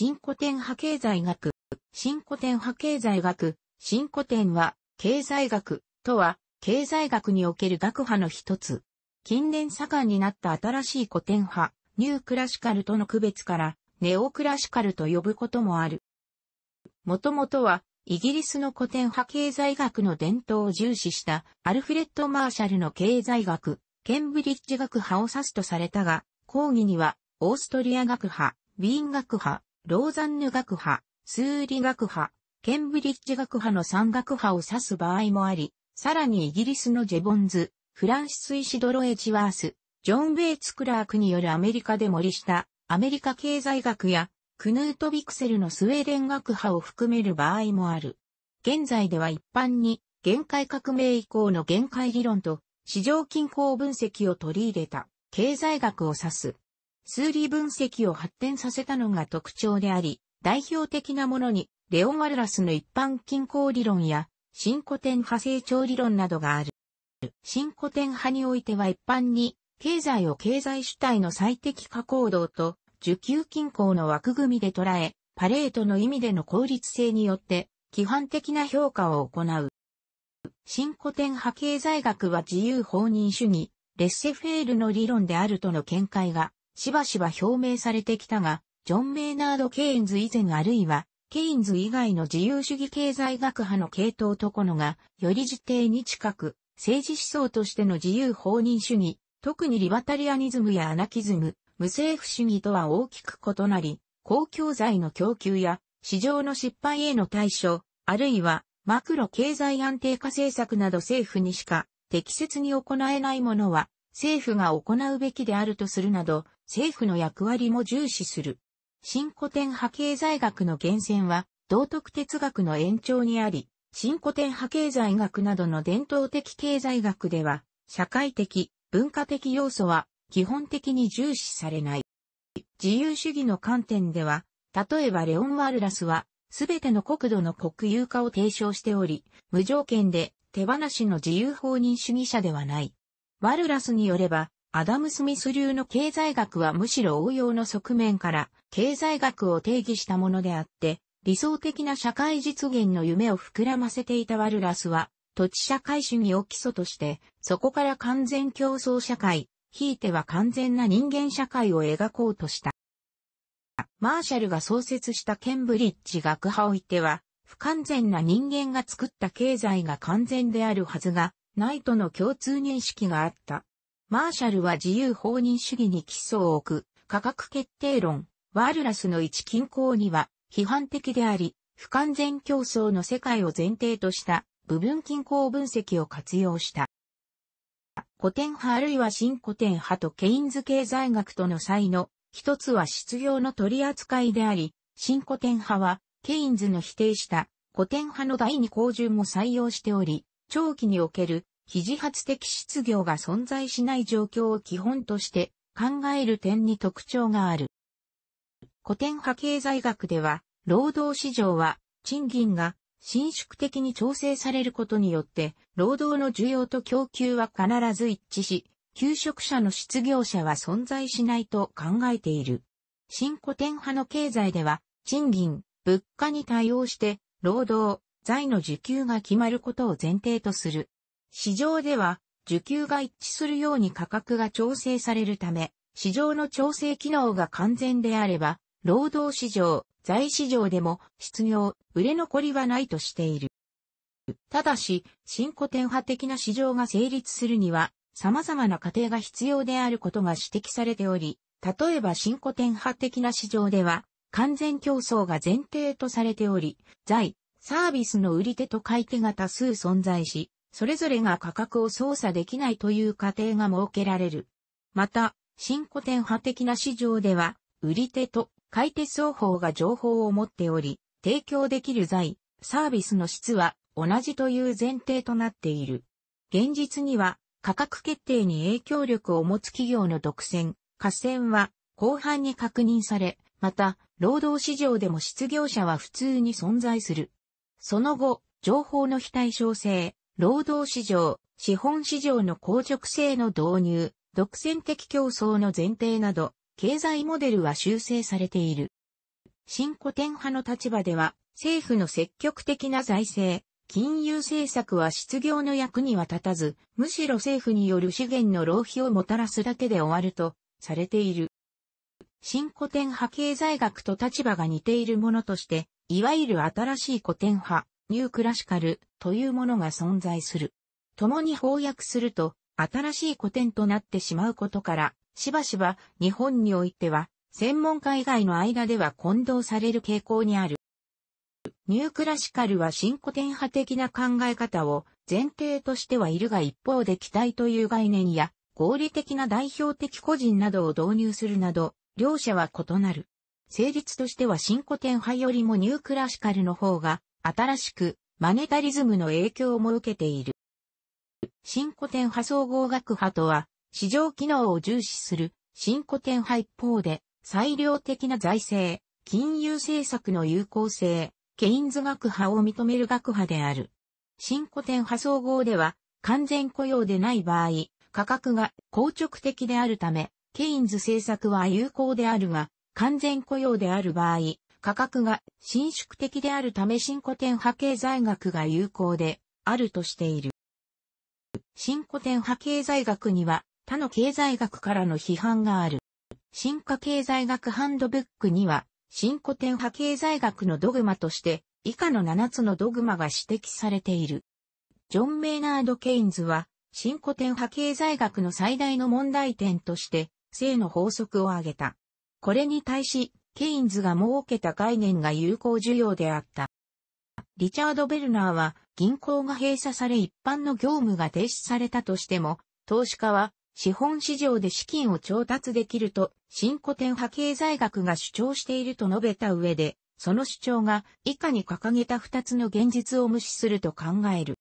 新古典派経済学。新古典派経済学。新古典は、経済学とは、経済学における学派の一つ。近年盛んになった新しい古典派、ニュークラシカルとの区別から、ネオクラシカルと呼ぶこともある。もともとは、イギリスの古典派経済学の伝統を重視したアルフレッド・マーシャルの経済学、ケンブリッジ学派を指すとされたが、講義にはオーストリア学派、ウィーン学派、ローザンヌ学派、スーリ学派、ケンブリッジ学派の三学派を指す場合もあり、さらにイギリスのジェボンズ、フランシス・イシドロ・エジワース、ジョン・ベイツ・クラークによるアメリカで森た、アメリカ経済学や、クヌート・ビクセルのスウェーデン学派を含める場合もある。現在では一般に、限界革命以降の限界理論と、市場均衡分析を取り入れた、経済学を指す。数理分析を発展させたのが特徴であり、代表的なものに、レオン・ワルラスの一般均衡理論や、新古典派成長理論などがある。新古典派においては一般に、経済を経済主体の最適化行動と、受給均衡の枠組みで捉え、パレートの意味での効率性によって、規範的な評価を行う。新古典派経済学は自由放任主義、レッセフェールの理論であるとの見解がしばしば表明されてきたが、ジョン・メイナード・ケインズ以前あるいは、ケインズ以外の自由主義経済学派の系統とこのが、より自定に近く、政治思想としての自由放任主義、特にリバタリアニズムやアナキズム、無政府主義とは大きく異なり、公共財の供給や市場の失敗への対処、あるいはマクロ経済安定化政策など政府にしか適切に行えないものは政府が行うべきであるとするなど政府の役割も重視する。新古典派経済学の源泉は、道徳哲学の延長にあり、新古典派経済学などの伝統的経済学では、社会的、文化的要素は基本的に重視されない。自由主義の観点では、例えばレオン・ワルラスは、すべての国土の国有化を提唱しており、無条件で手放しの自由放任主義者ではない。ワルラスによれば、アダム・スミス流の経済学はむしろ応用の側面から経済学を定義したものであって、理想的な社会実現の夢を膨らませていたワルラスは、土地社会主義を基礎として、そこから完全競争社会、ひいては完全な人間社会を描こうとした。マーシャルが創設したケンブリッジ学派をいては、不完全な人間が作った経済が完全であるはずが、ないとの共通認識があった。マーシャルは自由放任主義に基礎を置く、価格決定論、ワールラスの一均衡には批判的であり、不完全競争の世界を前提とした部分均衡分析を活用した。古典派あるいは新古典派とケインズ経済学との際の一つは失業の取り扱いであり、新古典派はケインズの否定した古典派の第二項順も採用しており、長期における肘自発的失業が存在しない状況を基本として考える点に特徴がある。古典派経済学では、労働市場は賃金が伸縮的に調整されることによって、労働の需要と供給は必ず一致し、求職者の失業者は存在しないと考えている。新古典派の経済では、賃金、物価に対応して、労働、財の受給が決まることを前提とする。市場では、需給が一致するように価格が調整されるため、市場の調整機能が完全であれば、労働市場、財市場でも失業、売れ残りはないとしている。ただし、新古典派的な市場が成立するには、様々な過程が必要であることが指摘されており、例えば新古典派的な市場では、完全競争が前提とされており、財、サービスの売り手と買い手が多数存在し、それぞれが価格を操作できないという過程が設けられる。また、新古典派的な市場では、売り手と買い手双方が情報を持っており、提供できる財、サービスの質は同じという前提となっている。現実には価格決定に影響力を持つ企業の独占、合戦は後半に確認され、また労働市場でも失業者は普通に存在する。その後、情報の非対称性、労働市場、資本市場の硬直性の導入、独占的競争の前提など、経済モデルは修正されている。新古典派の立場では、政府の積極的な財政、金融政策は失業の役には立たず、むしろ政府による資源の浪費をもたらすだけで終わるとされている。新古典派経済学と立場が似ているものとして、いわゆる新しい古典派、ニュークラシカルというものが存在する。共に翻訳すると、新しい古典となってしまうことから、しばしば日本においては、専門家以外の間では混同される傾向にある。ニュークラシカルは新古典派的な考え方を前提としてはいるが一方で期待という概念や合理的な代表的個人などを導入するなど、両者は異なる。成立としては新古典派よりもニュークラシカルの方が新しくマネタリズムの影響も受けている。新古典派総合学派とは、市場機能を重視する新古典派一方で、裁量的な財政、金融政策の有効性、ケインズ学派を認める学派である。新古典派総合では、完全雇用でない場合、価格が硬直的であるため、ケインズ政策は有効であるが、完全雇用である場合、価格が伸縮的であるため新古典派経済学が有効であるとしている。新古典派経済学には他の経済学からの批判がある。進化経済学ハンドブックには新古典派経済学のドグマとして以下の7つのドグマが指摘されている。ジョン・メイナード・ケインズは新古典派経済学の最大の問題点として性の法則を挙げた。これに対し、ケインズが設けた概念が有効需要であった。リチャード・ベルナーは銀行が閉鎖され一般の業務が停止されたとしても、投資家は資本市場で資金を調達できると新古典派経済学が主張していると述べた上で、その主張が以下に掲げた二つの現実を無視すると考える。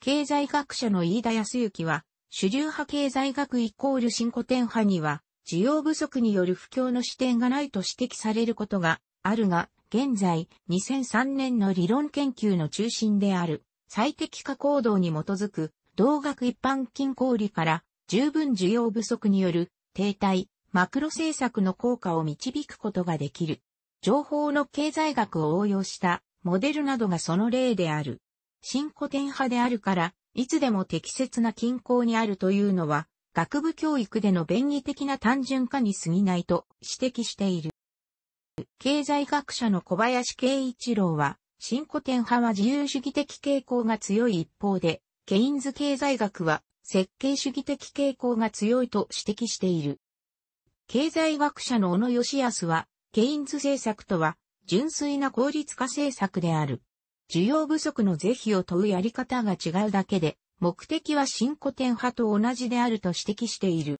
経済学者の飯田康之は、主流派経済学イコール新古典派には需要不足による不況の視点がないと指摘されることがあるが、現在、2003年の理論研究の中心である、最適化行動に基づく、同額一般金小売から十分需要不足による停滞、マクロ政策の効果を導くことができる。情報の経済学を応用したモデルなどがその例である。新古典派であるから、いつでも適切な均衡にあるというのは、学部教育での便宜的な単純化に過ぎないと指摘している。経済学者の小林慶一郎は、新古典派は自由主義的傾向が強い一方で、ケインズ経済学は設計主義的傾向が強いと指摘している。経済学者の小野義康は、ケインズ政策とは純粋な効率化政策である。需要不足の是非を問うやり方が違うだけで、目的は新古典派と同じであると指摘している。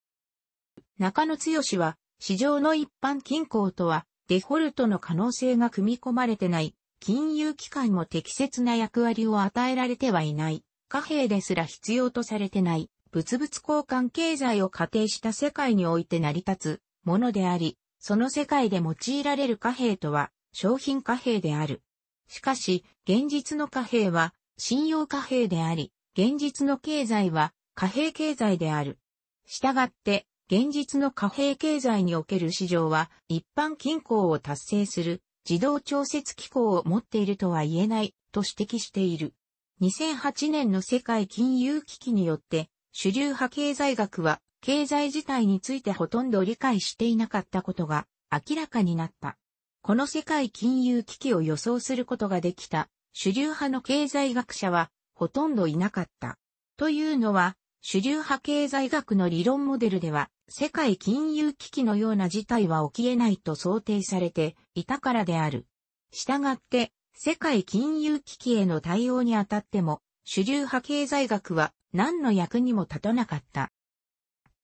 中野剛は、市場の一般均衡とは、デフォルトの可能性が組み込まれてない、金融機関も適切な役割を与えられてはいない、貨幣ですら必要とされてない、物々交換経済を仮定した世界において成り立つものであり、その世界で用いられる貨幣とは、商品貨幣である。しかし、現実の貨幣は、信用貨幣であり、現実の経済は貨幣経済である。したがって、現実の貨幣経済における市場は一般均衡を達成する自動調節機構を持っているとは言えないと指摘している。2008年の世界金融危機によって主流派経済学は経済自体についてほとんど理解していなかったことが明らかになった。この世界金融危機を予想することができた主流派の経済学者はほとんどいなかった。というのは、主流派経済学の理論モデルでは、世界金融危機のような事態は起き得ないと想定されていたからである。したがって、世界金融危機への対応にあたっても、主流派経済学は何の役にも立たなかった。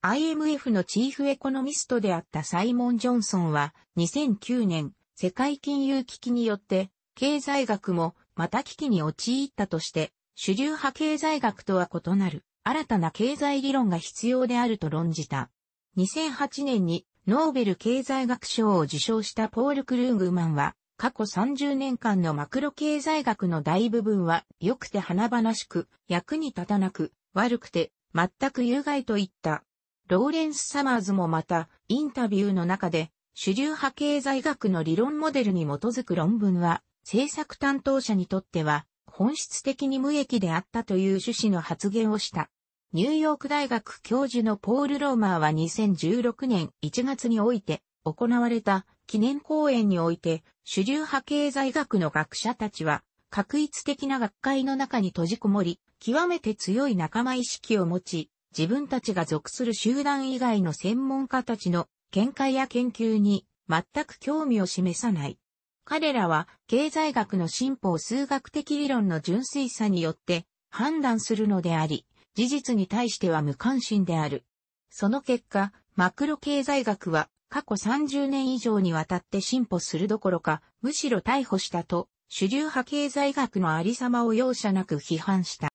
IMF のチーフエコノミストであったサイモン・ジョンソンは2009年世界金融危機によって経済学もまた危機に陥ったとして主流派経済学とは異なる新たな経済理論が必要であると論じた。2008年にノーベル経済学賞を受賞したポール・クルーグマンは、過去30年間のマクロ経済学の大部分は良くて華々しく、役に立たなく、悪くて全く有害と言った。ローレンス・サマーズもまた、インタビューの中で、主流派経済学の理論モデルに基づく論文は、政策担当者にとっては本質的に無益であったという趣旨の発言をした。ニューヨーク大学教授のポール・ローマーは2016年1月において行われた記念講演において主流派経済学の学者たちは確一的な学会の中に閉じこもり、極めて強い仲間意識を持ち、自分たちが属する集団以外の専門家たちの見解や研究に全く興味を示さない。彼らは経済学の進歩を数学的理論の純粋さによって判断するのであり、事実に対しては無関心である。その結果、マクロ経済学は過去30年以上にわたって進歩するどころか、むしろ逮捕したと、主流派経済学のありさまを容赦なく批判した。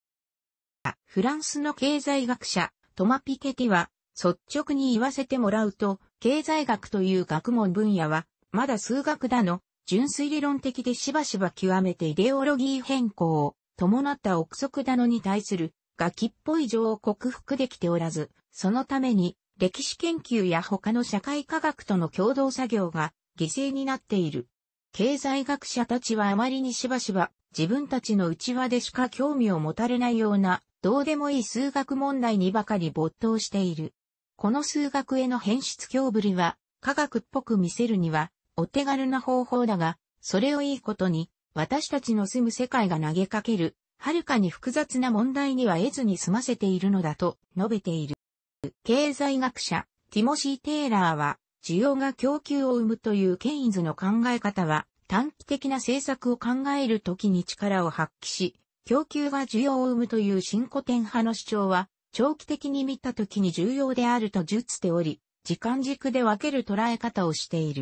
フランスの経済学者、トマ・ピケティは、率直に言わせてもらうと、経済学という学問分野は、まだ数学だの、純粋理論的でしばしば極めてイデオロギー変更を伴った憶測だのに対するガキっぽい情を克服できておらず、そのために歴史研究や他の社会科学との共同作業が犠牲になっている。経済学者たちはあまりにしばしば自分たちの内輪でしか興味を持たれないようなどうでもいい数学問題にばかり没頭している。この数学への変質強ぶりは科学っぽく見せるにはお手軽な方法だが、それをいいことに、私たちの住む世界が投げかける、はるかに複雑な問題には得ずに済ませているのだと述べている。経済学者、ティモシー・テイラーは、需要が供給を生むというケインズの考え方は、短期的な政策を考えるときに力を発揮し、供給が需要を生むという新古典派の主張は、長期的に見たときに重要であると述つており、時間軸で分ける捉え方をしている。